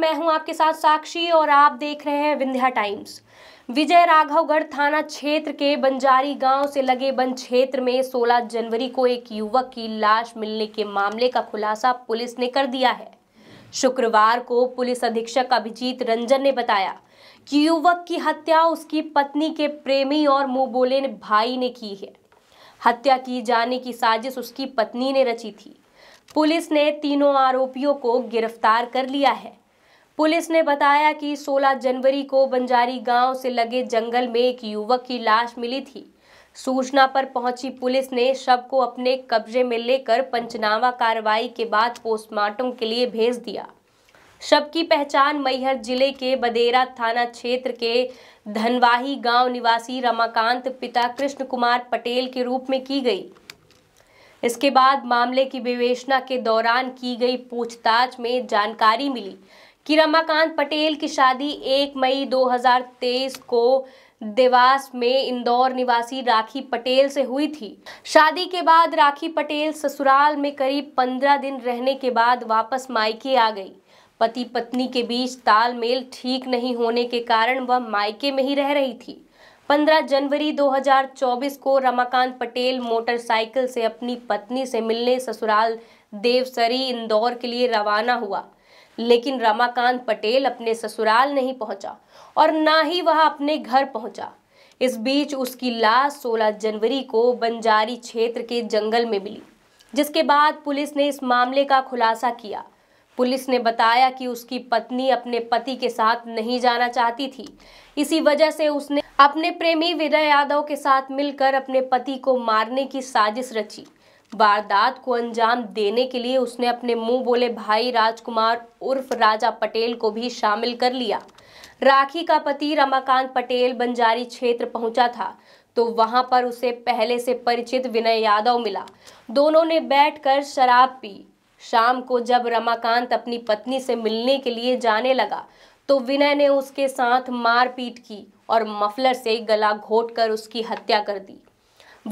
मैं हूं आपके साथ साक्षी और आप देख रहे हैं विंध्या टाइम्स विजय राघवगढ़ थाना क्षेत्र के बंजारी गांव से लगे बन क्षेत्र में 16 जनवरी को एक युवक की लाश मिलने के मामले का खुलासा पुलिस ने कर दिया है शुक्रवार को पुलिस अधीक्षक अभिजीत रंजन ने बताया कि युवक की हत्या उसकी पत्नी के प्रेमी और मुंह बोले भाई ने की है हत्या की जाने की साजिश उसकी पत्नी ने रची थी पुलिस ने तीनों आरोपियों को गिरफ्तार कर लिया है पुलिस ने बताया कि 16 जनवरी को बंजारी गांव से लगे जंगल में एक युवक की लाश मिली थी सूचना पर पहुंची पुलिस ने शव को अपने कब्जे में लेकर पंचनामा कार्रवाई के बाद पोस्टमार्टम के लिए भेज दिया शव की पहचान मैहर जिले के बदेरा थाना क्षेत्र के धनवाही गांव निवासी रमाकांत पिता कृष्ण कुमार पटेल के रूप में की गई इसके बाद मामले की विवेचना के दौरान की गई पूछताछ में जानकारी मिली कि रमाकांत पटेल की शादी 1 मई 2023 को देवास में इंदौर निवासी राखी पटेल से हुई थी शादी के बाद राखी पटेल ससुराल में करीब 15 दिन रहने के बाद वापस मायके आ गई पति पत्नी के बीच तालमेल ठीक नहीं होने के कारण वह मायके में ही रह रही थी 15 जनवरी 2024 को रमाकांत पटेल मोटरसाइकिल से अपनी पत्नी से मिलने ससुराल देवसरी इंदौर के लिए रवाना हुआ लेकिन रमाकांत पटेल अपने ससुराल नहीं पहुंचा और ना ही वह अपने घर पहुंचा इस बीच उसकी लाश 16 जनवरी को बंजारी क्षेत्र के जंगल में मिली जिसके बाद पुलिस ने इस मामले का खुलासा किया पुलिस ने बताया कि उसकी पत्नी अपने पति के साथ नहीं जाना चाहती थी इसी वजह से उसने अपने प्रेमी विदय यादव के साथ मिलकर अपने पति को मारने की साजिश रची वारदात को अंजाम देने के लिए उसने अपने मुंह बोले भाई राजकुमार उर्फ राजा पटेल को भी शामिल कर लिया राखी का पति रमाकांत पटेल बंजारी क्षेत्र पहुंचा था तो वहां पर उसे पहले से परिचित विनय यादव मिला दोनों ने बैठकर शराब पी शाम को जब रमाकांत अपनी पत्नी से मिलने के लिए जाने लगा तो विनय ने उसके साथ मारपीट की और मफलर से गला घोट कर उसकी हत्या कर दी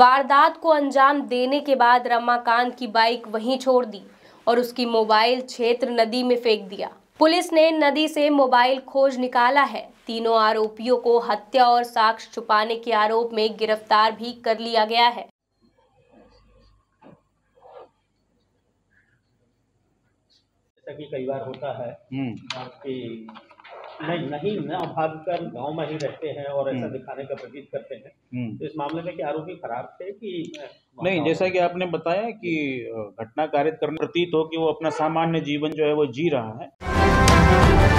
वारदात को अंजाम देने के बाद रमाकांत की बाइक वहीं छोड़ दी और उसकी मोबाइल क्षेत्र नदी में फेंक दिया पुलिस ने नदी से मोबाइल खोज निकाला है तीनों आरोपियों को हत्या और साक्ष छुपाने के आरोप में गिरफ्तार भी कर लिया गया है कई बार होता है हम्म। कि नहीं नहीं ना भागकर गाँव में ही रहते हैं और ऐसा हम्म। दिखाने का प्रतीत करते हैं हम्म। तो इस मामले में क्या आरोपी खराब थे कि नहीं जैसा कि आपने बताया कि घटना कार्य करने प्रतीत हो कि वो अपना सामान्य जीवन जो है वो जी रहा है